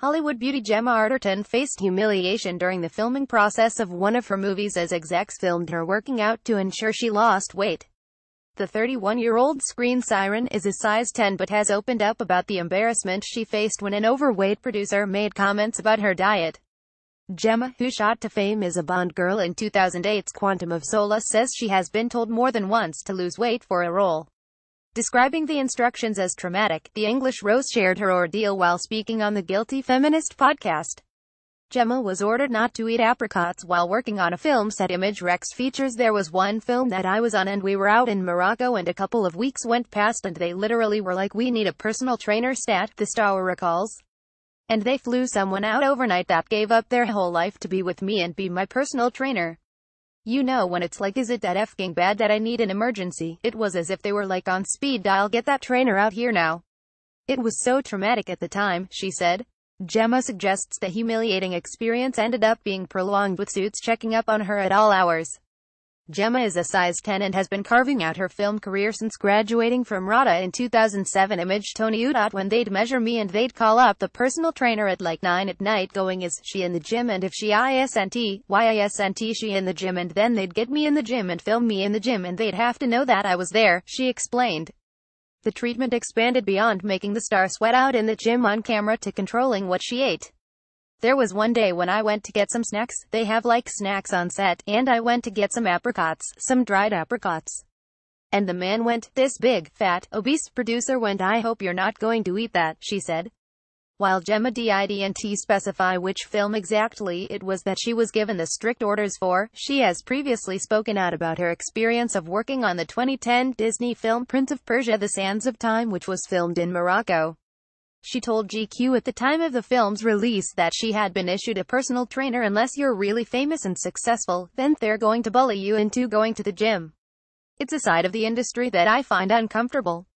Hollywood beauty Gemma Arterton faced humiliation during the filming process of one of her movies as execs filmed her working out to ensure she lost weight. The 31-year-old screen siren is a size 10 but has opened up about the embarrassment she faced when an overweight producer made comments about her diet. Gemma, who shot to fame as a Bond girl in 2008's Quantum of Solace says she has been told more than once to lose weight for a role. Describing the instructions as traumatic, the English Rose shared her ordeal while speaking on the Guilty Feminist podcast. Gemma was ordered not to eat apricots while working on a film set Image Rex features. There was one film that I was on and we were out in Morocco and a couple of weeks went past and they literally were like we need a personal trainer stat, the star recalls. And they flew someone out overnight that gave up their whole life to be with me and be my personal trainer. You know when it's like is it that effing bad that I need an emergency? It was as if they were like on speed dial get that trainer out here now. It was so traumatic at the time, she said. Gemma suggests the humiliating experience ended up being prolonged with suits checking up on her at all hours. Gemma is a size 10 and has been carving out her film career since graduating from RADA in 2007 image Tony Udot when they'd measure me and they'd call up the personal trainer at like 9 at night going is she in the gym and if she ISNT, isnt she in the gym and then they'd get me in the gym and film me in the gym and they'd have to know that I was there, she explained. The treatment expanded beyond making the star sweat out in the gym on camera to controlling what she ate. There was one day when I went to get some snacks, they have like snacks on set, and I went to get some apricots, some dried apricots. And the man went, this big, fat, obese producer went I hope you're not going to eat that, she said. While Gemma didn't specify which film exactly it was that she was given the strict orders for, she has previously spoken out about her experience of working on the 2010 Disney film Prince of Persia The Sands of Time which was filmed in Morocco. She told GQ at the time of the film's release that she had been issued a personal trainer unless you're really famous and successful, then they're going to bully you into going to the gym. It's a side of the industry that I find uncomfortable.